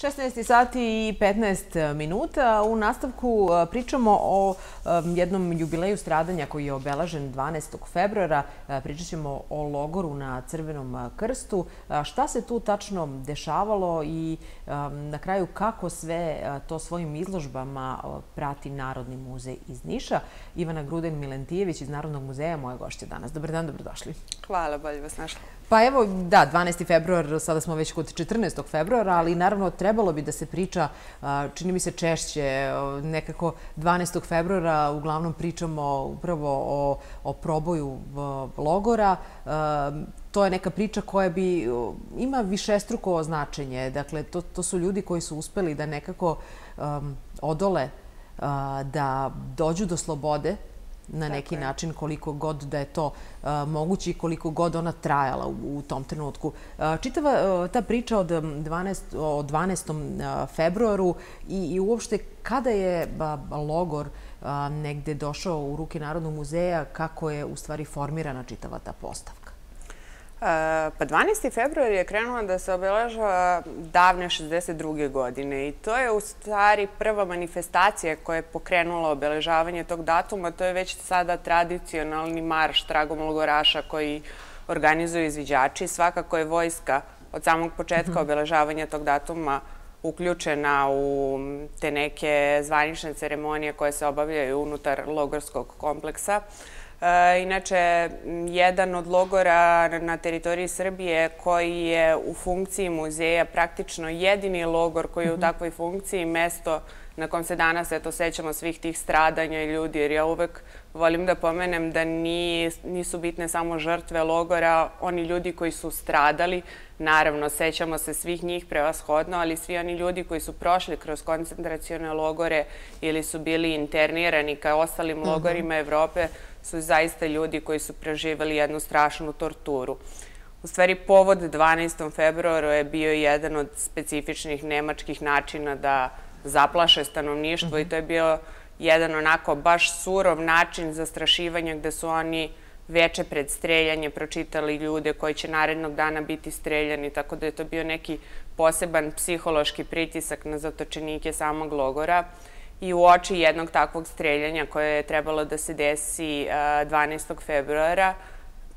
16 sati i 15 eh, minuta. U nastavku eh, pričamo o eh, jednom jubileju stradanja koji je obelažen 12. februara. Pričat ćemo o logoru na Crvenom krstu. Šta se tu tačno dešavalo i na kraju kako sve to svojim izložbama prati Narodni muzej iz Niša? Ivana Gruden Milentijević iz Narodnog muzeja, moja gošća danas. Dobar dan, dobrodošli. Hvala, bolje vas našla. Pa evo, da, 12. februar, sada smo već kod 14. februara, ali naravno trebalo bi da se priča, čini mi se češće, nekako 12. februara uglavnom pričamo upravo o, o proboju logora. To je neka priča koja bi, ima višestruko značenje. Dakle, to, to su ljudi koji su uspeli da nekako odole da dođu do slobode, na neki način koliko god da je to uh, moguće i koliko god ona trajala u tom trenutku. Uh, čitava uh, ta priča um, o 12. februaru i uopšte kada je logor negde došao u ruke Narodnog muzeja, kako je u stvari formirana čitava ta postava? Eh, pa 12. februar je krenula da se obeležava davne 62. godine i to je u stvari prva manifestacija koja je pokrenula obeležavanje tog datuma. To je već sada tradicionalni marš tragom logoraša koji organizuju izviđači. Svakako je vojska od samog početka mhm. obeležavanja tog datuma uključena u te neke zvanične ceremonije koje se obavljaju unutar logorskog kompleksa. Eh, inače, jedan od logora na teritoriji Srbije koji je u funkciji muzeja praktično jedini logor koji je u mhm. takvoj funkciji, mesto na kom se danas osjećamo svih tih stradanja i ljudi, jer ja uvek volim da pomenem da nisu bitne samo žrtve logora, oni ljudi koji su stradali, naravno, osjećamo se svih njih prevashodno, ali svi oni ljudi koji su prošli kroz koncentracijone logore ili su bili internirani ka ostalim mhm. logorima Evrope, su zaista ljudi koji su preživali jednu strašnu torturu. U stvari, povod 12. februara je bio jedan od specifičnih nemačkih načina da zaplaše stanovništvo i to je bio jedan onako baš surov način za strašivanje gde su oni veče pred streljanje pročitali ljude koji će narednog dana biti streljani, tako da je to bio neki poseban psihološki pritisak na zatočenike samog logora i u oči jednog takvog streljanja koje je trebalo da se desi 12. E, februara,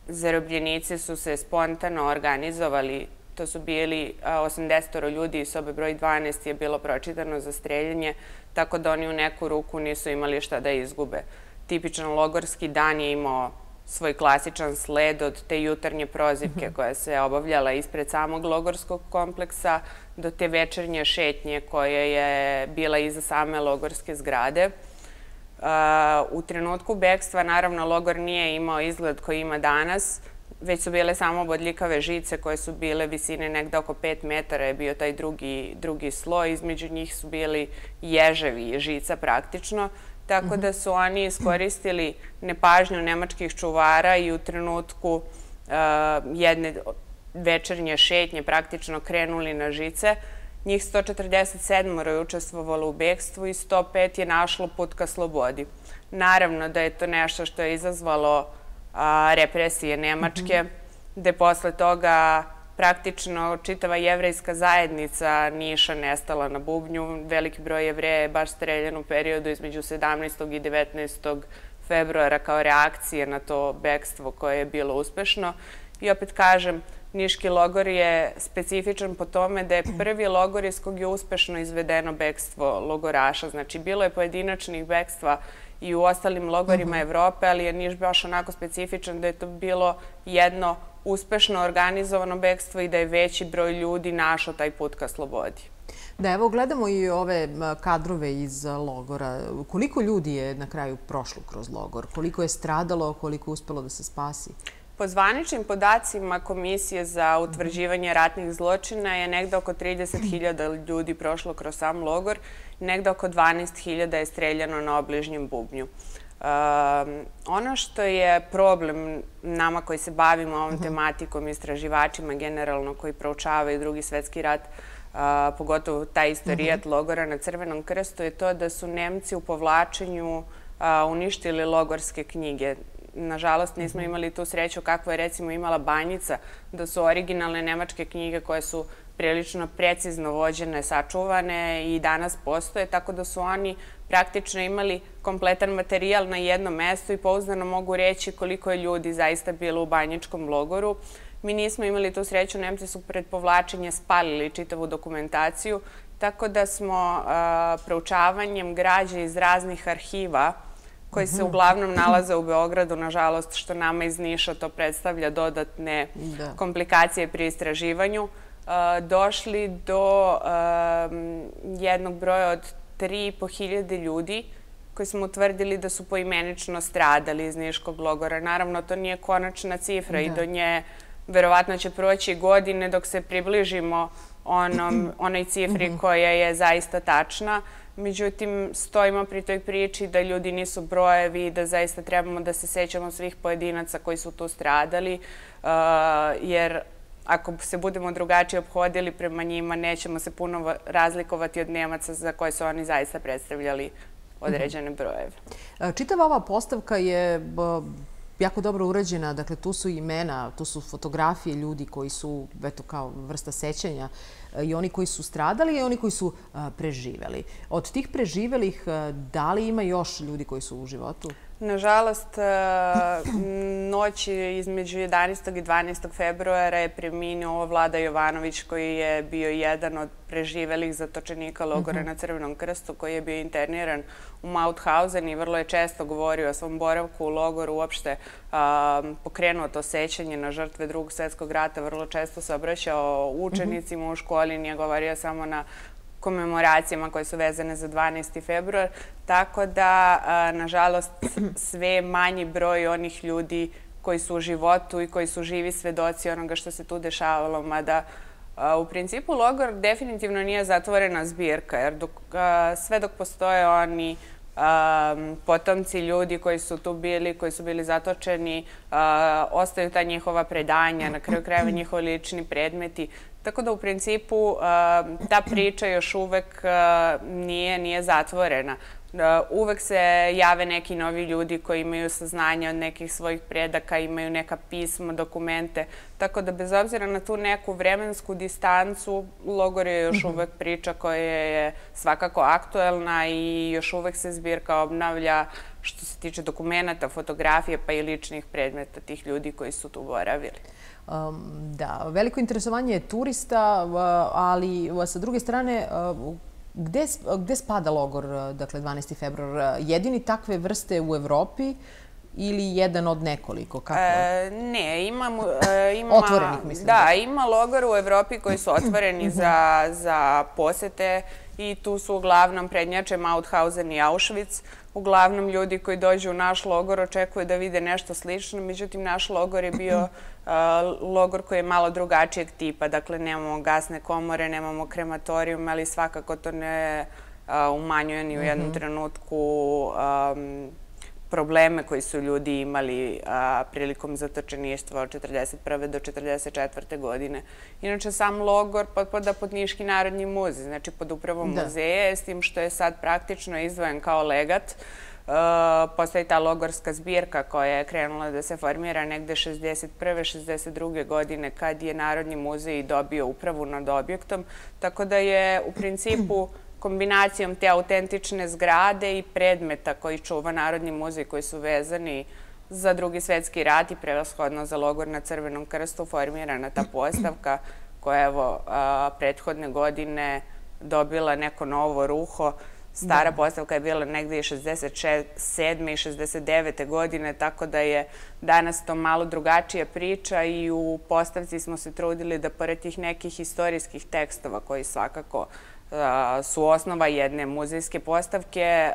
zarobljenice su se spontano organizovali, to su bili 80 e, ljudi i sobe broj 12 je bilo pročitano za streljanje, tako da oni u neku ruku nisu imali šta da izgube. Tipičan logorski dan je imao svoj klasičan sled od te jutarnje prozivke mhm. koja se obavljala ispred samog logorskog kompleksa, do te večernje šetnje koja je bila iza same logorske zgrade. U trenutku bekstva, naravno, logor nije imao izgled koji ima danas, već su bile samo bodljikave žice koje su bile visine nekde oko 5 metara je bio taj drugi sloj. Između njih su bili ježevi žica praktično. Tako da su oni iskoristili nepažnju nemačkih čuvara i u trenutku jedne večernje šetnje praktično krenuli na žice. Njih 147 je učestvovalo u bekstvu i 105 je našlo put ka slobodi. Naravno da je to nešto što je izazvalo represije Nemačke, mhm. gde posle toga praktično čitava jevrejska zajednica Niša nestala na bubnju. Veliki broj jevreja je baš streljen u periodu između 17. i 19. februara kao reakcije na to bekstvo koje je bilo uspešno. I opet kažem, Niški logor je specifičan po tome da je prvi logor iz kog je uspešno izvedeno bekstvo logoraša. Znači, bilo je pojedinačnih bekstva i u ostalim logorima mhm. Evrope, ali je Niš baš onako specifičan da je to bilo jedno uspešno organizovano bekstvo i da je veći broj ljudi našao taj put ka slobodi. Da, evo, gledamo i ove kadrove iz logora. Koliko ljudi je na kraju prošlo kroz logor? Koliko je stradalo, koliko je uspelo da se spasi? Po zvaničnim podacima Komisije za utvrđivanje ratnih zločina je nekde oko 30.000 ljudi prošlo kroz sam logor, nekde oko 12.000 je streljano na obližnjem bubnju. Ehm, ono što je problem nama koji se bavimo ovom mhm. tematikom i istraživačima generalno koji proučavaju drugi svetski rat, pogotovo taj istorijat mhm. logora na Crvenom krstu, je to da su Nemci u povlačenju uništili logorske knjige nažalost, nismo mhm. imali tu sreću kako je recimo imala banjica, da su originalne nemačke knjige koje su prilično precizno vođene, sačuvane i danas postoje, tako da su oni praktično imali kompletan materijal na jednom mestu i pouzdano mogu reći koliko je ljudi zaista bilo u banjičkom logoru. Mi nismo imali tu sreću, Nemci su pred povlačenje spalili čitavu dokumentaciju, tako da smo proučavanjem građe iz raznih arhiva koji se mhm. uglavnom nalaze u Beogradu, nažalost, što nama iz Niša to predstavlja dodatne komplikacije pri istraživanju, e, došli do jednog broja od 3.500 ljudi koji smo utvrdili da su poimenično stradali iz Niškog logora. Naravno, to nije konačna cifra i do nje verovatno će proći godine dok se približimo onoj cifri mhm. koja je zaista tačna. Međutim, stojimo pri toj priči da ljudi nisu brojevi i da zaista trebamo da se sećamo svih pojedinaca koji su tu stradali, uh, jer ako se budemo drugačije obhodili prema njima, nećemo se puno razlikovati od Nemaca za koje su oni zaista predstavljali mhm. određene brojeve. E, čitava ova postavka je jako dobro urađena. Dakle, tu su imena, tu su fotografije ljudi koji su, eto, kao vrsta sećanja e, i oni koji su stradali i oni koji su e, preživeli. Od tih preživelih, e, da li ima još ljudi koji su u životu? Nažalost, e, noći između 11. i 12. februara je preminio Vlada Jovanović koji je bio jedan od preživelih zatočenika logora mhm. na Crvenom krstu koji je bio interniran u Mauthausen i vrlo je često govorio o svom boravku u logoru, uopšte e, pokrenuo to sećanje na žrtve drugog svjetskog rata, vrlo često se obraćao učenicima u školi, nije govorio samo na komemoracijama koje su vezane za 12. februar, tako da, nažalost, sve manji broj onih ljudi koji su u životu i koji su živi svedoci onoga što se tu dešavalo, mada u principu logor definitivno nije zatvorena zbirka, jer sve dok postoje oni potomci, ljudi koji su tu bili, koji su bili zatočeni, ostaju ta njihova predanja, na kraju krajeva njihovi lični predmeti, Tako da u principu eh, ta priča još uvek eh, nije zatvorena. Eh, uvek se jave neki novi ljudi koji imaju saznanje od nekih svojih predaka, imaju neka pisma, dokumente. Tako da bez obzira na tu neku vremensku distancu, logor je još mhm. uvek priča koja je svakako aktuelna i još uvek se zbirka obnavlja što se tiče dokumenta, fotografije pa i ličnih predmeta tih ljudi koji su tu boravili. Da, veliko interesovanje je turista, ali sa druge strane, e, gde spada logor 12. E, dakle, februar? E, jedini takve vrste u Evropi ili jedan od nekoliko? Ne, znači. ima logor u Evropi koji su otvoreni mhm. za posete i tu su uglavnom prednjače Mauthausen i Auschwitz uglavnom ljudi koji dođu u naš logor očekuju da vide nešto slično, međutim naš logor je bio logor koji je malo drugačijeg tipa, dakle nemamo gasne komore, nemamo krematorijum, ali svakako to ne umanjuje ni u jednom mhm. trenutku probleme koji su ljudi imali prilikom zatočeništva od 1941. do 1944. godine. Inače, sam logor potpada pod Niški narodni muzej, znači pod upravo muzeje, s tim što je sad praktično izvojen kao legat. E, postoji ta logorska zbirka koja je krenula da se formira negde 1961. 1962. godine kad je Narodni muzej dobio upravu nad objektom. Tako da je u principu kombinacijom te autentične zgrade i predmeta koji čuva Narodni muzej koji su vezani za drugi svetski rat i prevashodno za logor na Crvenom krstu formirana ta postavka koja je prethodne godine dobila neko novo ruho. Stara postavka je bila negdje 67. i 69. godine, tako da je danas to malo drugačija priča i u postavci smo se trudili da pored tih nekih istorijskih tekstova koji svakako su osnova jedne muzejske postavke.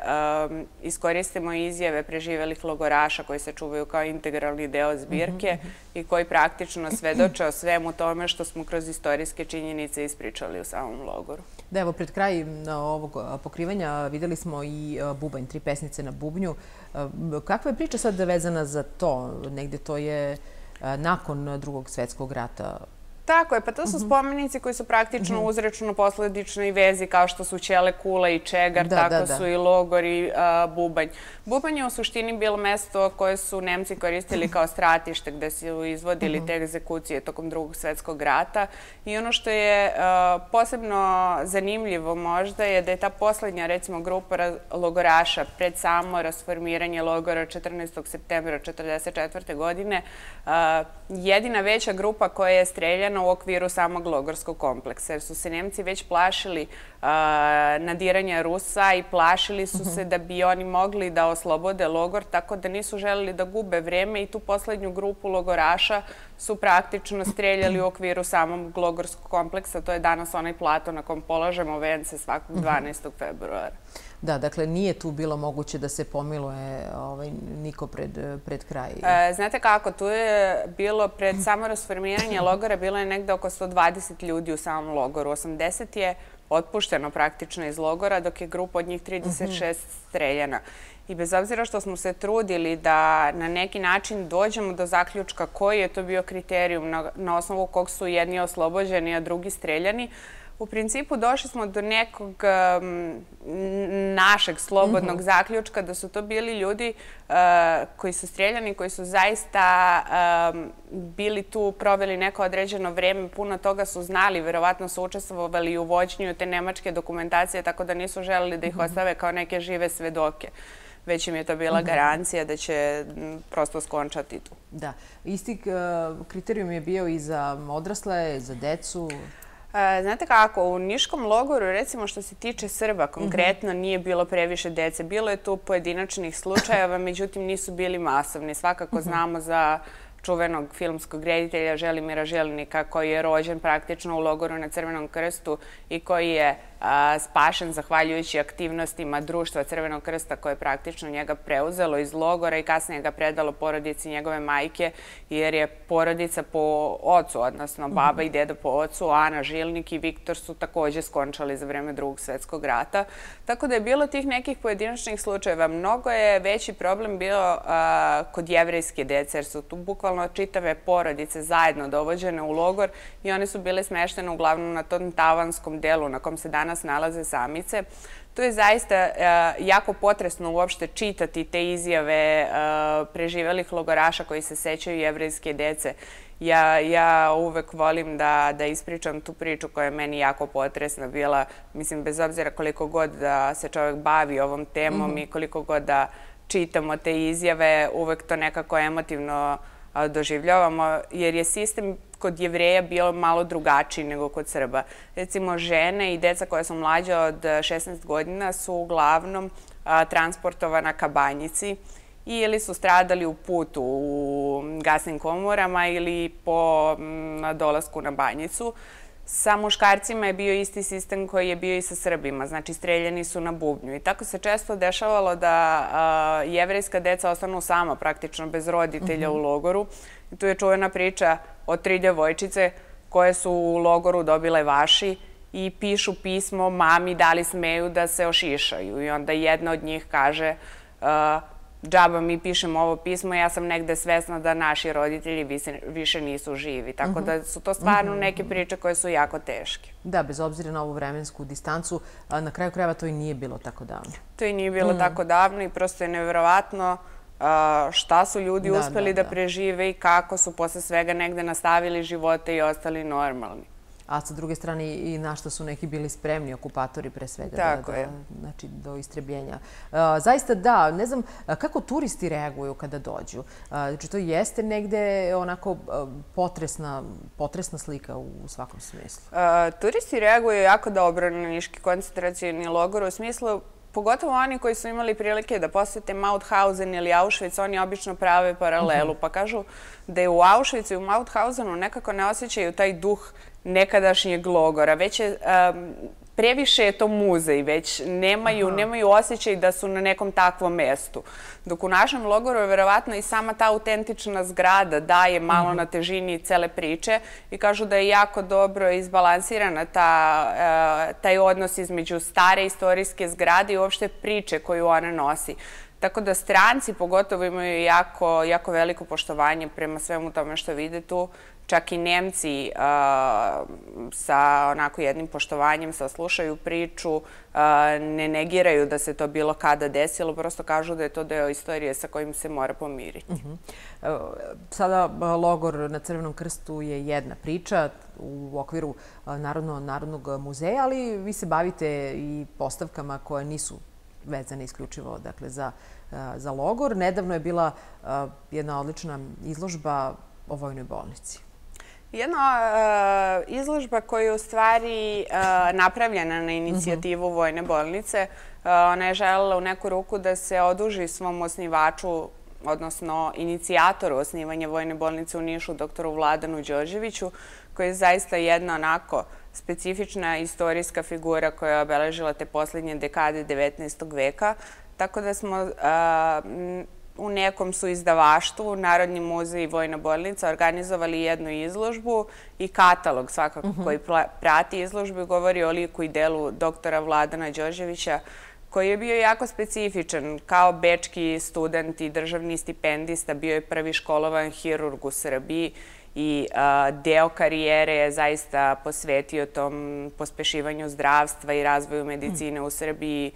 Iskoristimo izjave preživelih logoraša koji se čuvaju kao integralni deo zbirke mhm, mhm. i koji praktično svedoče o svemu tome što smo kroz istorijske činjenice ispričali u samom logoru. Da, evo, pred kraj ovog pokrivanja videli smo i Bubanj, tri pesnice na Bubnju. Kakva je priča sad vezana za to? Negde to je nakon drugog svetskog rata Tako je, pa to su mhm. spomenici koji su praktično mhm. uzrečno i vezi kao što su Čele Kula i Čegar, tako su i Logor i Bubanj. Bubanj je u suštini bilo mesto koje su Nemci koristili kao stratište gde su izvodili mhm. te egzekucije tokom drugog svetskog rata i ono što je posebno zanimljivo možda je da je ta poslednja recimo grupa logoraša pred samo rasformiranje logora 14. septembra 1944. godine jedina veća grupa koja je streljena u okviru samog logorskog kompleksa, jer su se Nemci već plašili nadiranja Rusa i plašili su se da bi oni mogli da oslobode logor, tako da nisu želili da gube vreme i tu poslednju grupu logoraša su praktično streljali u okviru samog logorskog kompleksa. To je danas onaj plato na kom polažemo vence svakog 12. Mhm. februara. Da, dakle, nije tu bilo moguće da se pomiluje ovaj, niko pred kraj. E, znate kako, tu je bilo pred samorasformiranje logora, bilo je nekde oko 120 ljudi u samom logoru. 80 je otpušteno praktično iz logora, dok je grupa od njih 36 mhm. streljena. I bez obzira što smo se trudili da na neki način dođemo do zaključka koji je to bio kriterijum na osnovu kog su jedni oslobođeni, a drugi streljani, u principu došli smo do nekog našeg slobodnog mhm. zaključka da su to bili ljudi e, koji su streljani, koji su zaista bili tu, proveli neko određeno vreme, puno toga su znali, verovatno su učestvovali u vođenju te nemačke dokumentacije, tako da nisu želili da ih mhm. ostave kao neke žive svedoke već im je to bila mhm. garancija da će prosto skončati tu. Da. Isti kriterijum je bio i za odrasle, za decu? E, znate kako, u Niškom logoru, recimo što se tiče Srba, konkretno mhm. nije bilo previše dece. Bilo je tu pojedinačnih slučajeva, međutim nisu bili masovni. Svakako mhm. znamo za čuvenog filmskog reditelja Želimira Želinika koji je rođen praktično u logoru na Crvenom krstu i koji je spašen zahvaljujući aktivnostima društva Crvenog krsta koje je praktično njega preuzelo iz logora i kasnije ga predalo porodici njegove majke jer je porodica po ocu, odnosno baba i deda po ocu, Ana Žilnik i Viktor su također skončali za vreme drugog svetskog rata. Tako da je bilo tih nekih pojedinačnih slučajeva. Mnogo je veći problem bilo kod jevrijske dece jer su tu bukvalno čitave porodice zajedno dovođene u logor i one su bile smeštene uglavnom na tom tavanskom delu na kom se danas danas nalaze samice. To je zaista e, jako potresno uopšte čitati te izjave e, preživelih logoraša koji se sećaju jevrijske dece. Ja uvek volim da ispričam tu priču koja je meni jako potresna bila, mislim, bez obzira koliko god da se čovjek bavi ovom temom mhm. i koliko god da čitamo te izjave, uvek to nekako emotivno doživljavamo, jer je sistem kod jevreja bio malo drugačiji nego kod Srba. Recimo, žene i deca koja su mlađa od 16 godina su uglavnom transportovana ka banjici ili su stradali u putu u gasnim komorama ili po dolazku na banjicu. Sa muškarcima je bio isti sistem koji je bio i sa Srbima, znači streljeni su na bubnju. I tako se često dešavalo da jevrijska deca ostanu sama praktično bez roditelja u logoru, Tu je čuvena priča o tri djevojčice koje su u logoru dobile vaši i pišu pismo mami da li smeju da se ošišaju. I onda jedna od njih kaže, džaba mi pišem ovo pismo, ja sam negde svesna da naši roditelji više nisu živi. Tako da su to stvarno mhm. neke priče koje su jako teške. Da, bez obzira na ovu vremensku distancu, na kraju krajeva to i nije bilo tako davno. To i nije bilo mhm. tako davno i prosto je nevjerovatno šta su ljudi uspeli da prežive i kako su posle svega negde nastavili živote i ostali normalni. A sa druge strane i na što su neki bili spremni, okupatori pre svega, znači, do istrebljenja. Zaista da, ne znam kako turisti reaguju kada dođu. Znači to jeste negde onako potresna slika u svakom smislu. Turisti reaguju jako dobro na Niški koncentracijani logor u smislu Pogotovo oni koji su imali prilike da posete Mauthausen ili Auschwitz, oni obično prave paralelu. Mhm. Pa kažu da je u Auschwitzu i u Mauthausenu nekako ne osjećaju taj duh nekadašnjeg logora. Već je previše je to muzej, već nemaju osjećaj da su na nekom takvom mestu. Dok u našem logoru je verovatno i sama ta autentična zgrada daje malo mhm. na težini cele priče i kažu da je jako dobro izbalansirana eh, taj odnos između stare istorijske zgrade i uopšte priče koju ona nosi. Tako da stranci pogotovo imaju jako veliko poštovanje prema svemu tome što vide tu čak i Nemci uh, sa onako jednim poštovanjem saslušaju priču, uh, ne negiraju da se to bilo kada desilo, prosto kažu da je to deo istorije sa kojim se mora pomiriti. Mhm. Sada logor na Crvenom krstu je jedna priča u okviru Narodnog muzeja, ali vi se bavite i postavkama koje nisu vezane isključivo dakle, za logor. Nedavno je bila jedna odlična izložba o vojnoj bolnici. Jedna eh, izložba koja je u stvari eh, napravljena na inicijativu mhm. Vojne bolnice, eh, ona je željela u neku ruku da se oduži svom osnivaču, odnosno inicijatoru osnivanja Vojne bolnice u Nišu, doktoru Vladanu Đoževiću, koja je zaista jedna onako specifična istorijska figura koja je obeležila te posljednje dekade 19. veka. Tako da smo u nekom su izdavaštvu Narodni muzej i Vojna bolnica organizovali jednu izložbu i katalog svakako mhm. koji prati izložbu i govori o liku i delu doktora Vladana Đoževića koji je bio jako specifičan kao bečki student i državni stipendista, bio je prvi školovan hirurg u Srbiji i deo karijere je zaista posvetio tom pospešivanju zdravstva i razvoju mhm. medicine u Srbiji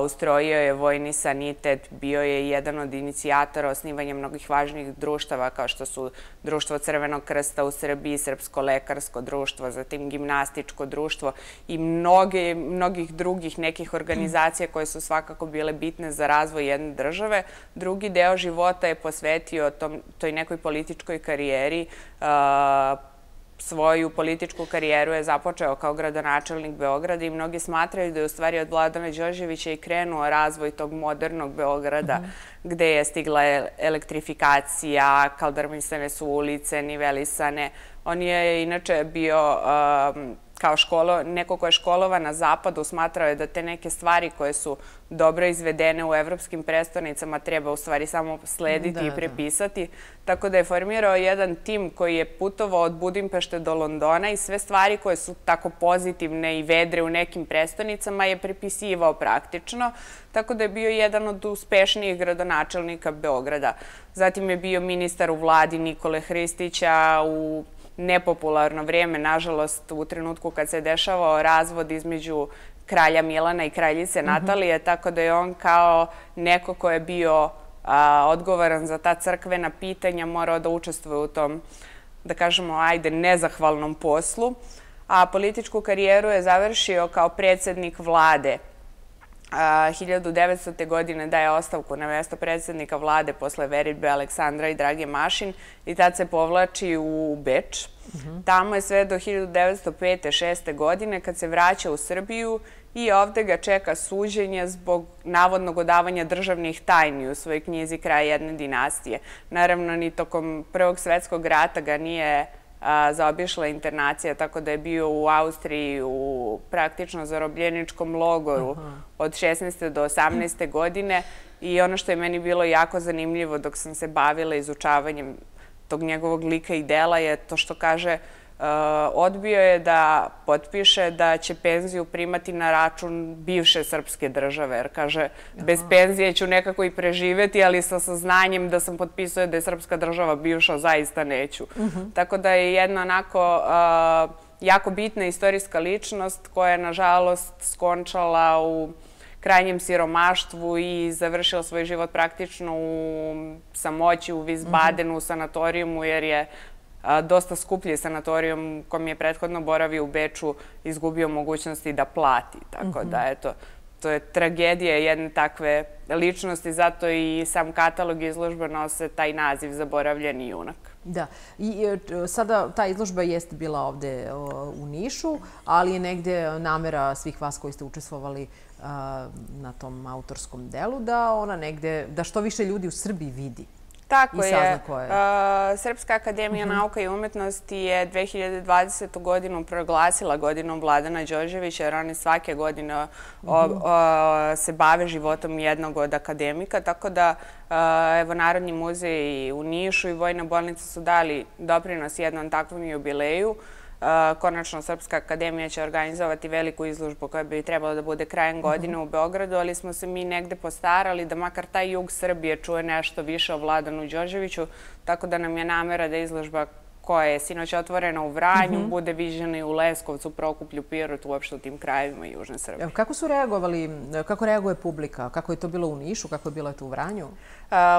ustrojio je vojni sanitet, bio je jedan od inicijatora osnivanja mnogih važnijih društava kao što su Društvo Crvenog krsta u Srbiji, Srpsko lekarsko društvo, zatim gimnastičko društvo i mnogih drugih nekih organizacija koje su svakako bile bitne za razvoj jedne države. Drugi deo života je posvetio toj nekoj političkoj karijeri, svoju političku karijeru je započeo kao gradonačelnik Beograda i mnogi smatraju da je u stvari od Vladana Đoževića i krenuo razvoj tog modernog Beograda gde je stigla e, elektrifikacija, kaldarmisane su ulice, nivelisane. On je inače bio um, kao školo, neko ko je školova na zapadu smatrao je da te neke stvari koje su dobro izvedene u evropskim prestornicama treba u stvari samo slediti i prepisati. Tako da je formirao jedan tim koji je putovao od Budimpešte do Londona i sve stvari koje su tako pozitivne i vedre u nekim prestornicama je prepisivao praktično. Tako da je bio jedan od uspešnijih gradonačelnika Beograda. Zatim je bio ministar u vladi Nikole Hristića u nepopularno vrijeme, nažalost, u trenutku kad se dešavao razvod između kralja Milana i kraljice mhm. Natalije, tako da je on kao neko ko je bio odgovoran za ta crkvena pitanja morao da učestvuje u tom, da kažemo, ajde, nezahvalnom poslu. A političku karijeru je završio kao predsednik vlade 1900. godine daje ostavku na mjesto predsjednika vlade posle veritbe Aleksandra i Drage Mašin i tad se povlači u Beč. Tamo je sve do 1905. i 1906. godine kad se vraća u Srbiju i ovde ga čeka suđenje zbog navodnog odavanja državnih tajni u svojoj knjizi kraja jedne dinastije. Naravno, ni tokom Prvog svetskog rata ga nije učinio zaobišla internacija, tako da je bio u Austriji u praktično zarobljeničkom logoru od 16. do 18. godine. I ono što je meni bilo jako zanimljivo dok sam se bavila izučavanjem tog njegovog lika i dela je to što kaže... Eh, odbio je da potpiše da će penziju primati na račun bivše srpske države. Jer kaže, bez penzije ću nekako i preživeti, ali sa saznanjem da sam potpisao da je srpska država bivša, zaista neću. Mhm. Tako da je jedna onako eh, jako bitna istorijska ličnost koja je, nažalost, skončala u krajnjem siromaštvu i završila svoj život praktično u samoći, u Visbadenu, u sanatorijumu, jer je dosta skuplji sanatorijom kom je prethodno boravio u Beču izgubio mogućnosti da plati. Tako mhm. da, eto, to je tragedija jedne takve ličnosti, zato i sam katalog izložba nose taj naziv Zaboravljeni junak. Da, i e, sada ta izložba jeste bila ovde u Nišu, ali je negde namera svih vas koji ste učestvovali na tom autorskom delu da ona negde, da što više ljudi u Srbiji vidi Tako je. Uh, Srpska akademija mhm. nauka i umetnosti je 2020. godinu proglasila godinom Vladana Đoževića, jer one svake godine mhm. se bave životom jednog od akademika. Tako da, uh, evo, Narodni muzej u Nišu i Vojna bolnica su dali doprinos jednom takvom jubileju. Konačno Srpska akademija će organizovati veliku izlužbu koja bi trebala da bude krajem mhm. godine u Beogradu, ali smo se mi negde postarali da makar taj jug Srbije čuje nešto više o Vladanu Đoževiću, tako da nam je namera da izlužba koja je sinoć otvorena u Vranju, mhm. bude viženi u Leskovcu, Prokuplju, Pirotu, uopšte u tim krajevima Južne Srbije. Kako su reagovali, kako reaguje publika? Kako je to bilo u Nišu? Kako je bilo to u Vranju?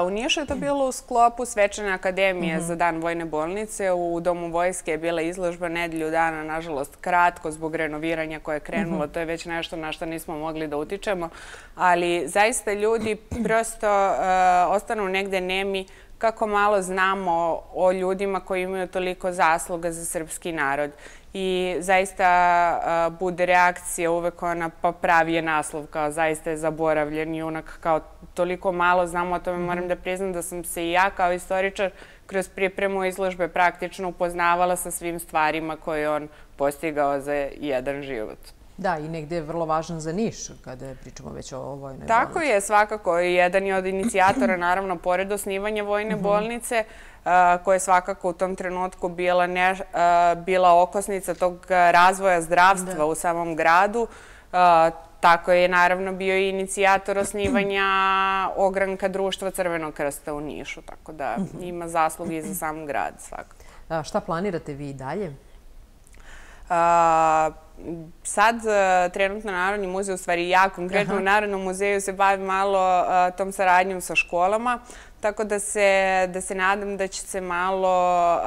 U Nišu je to bilo u sklopu Svečane akademije mhm. za dan vojne bolnice. U Domu vojske je bila izložba nedelju dana, nažalost, kratko zbog renoviranja koje je krenulo. Mhm. To je već nešto na što nismo mogli da utičemo. Ali zaista ljudi prosto ostanu negde nemi kako malo znamo o ljudima koji imaju toliko zasluga za srpski narod. I zaista bude reakcija uvek ona pa pravi je naslov kao zaista je zaboravljen i onak kao toliko malo znamo o tome. Moram da priznam da sam se i ja kao istoričar kroz pripremu izložbe praktično upoznavala sa svim stvarima koje je on postigao za jedan život. Da, i negde je vrlo važan za Niš, kada pričamo već o vojnoj bolnici. Tako je, svakako. Jedan je od inicijatora, naravno, pored osnivanja vojne mhm. bolnice, koja je svakako u tom trenutku bila okosnica tog razvoja zdravstva u samom gradu. Tako je, naravno, bio i inicijator osnivanja ogranka društva Crvenog krsta u Nišu. Tako da mhm. ima zasluge i za sam grad, svakako. Šta planirate vi i dalje? Pa sad e, trenutno Narodni muzej, u stvari ja konkretno u Narodnom muzeju se bavi malo e, tom saradnjom sa školama, tako da se nadam da će se malo e,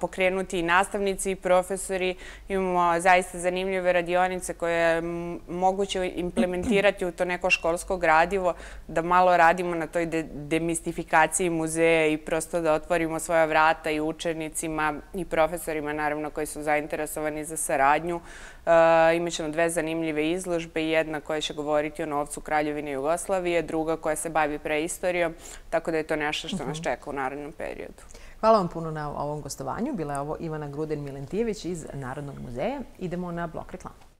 pokrenuti i nastavnici i profesori. Imamo zaista zanimljive radionice koje je moguće implementirati u to neko školsko gradivo, da malo radimo na toj demistifikaciji muzeja i prosto da otvorimo svoja vrata i učenicima i profesorima, naravno, koji su zainteresovani za saradnju. Uh, Imaće nam dve zanimljive izložbe, jedna koja će govoriti o novcu Kraljevine Jugoslavije, druga koja se bavi preistorijom, tako da je to nešto što nas mhm. čeka u narodnom periodu. Hvala vam puno na ovom gostovanju. Bila je ovo Ivana Gruden-Milentijević iz Narodnog muzeja. Idemo na blok reklamu.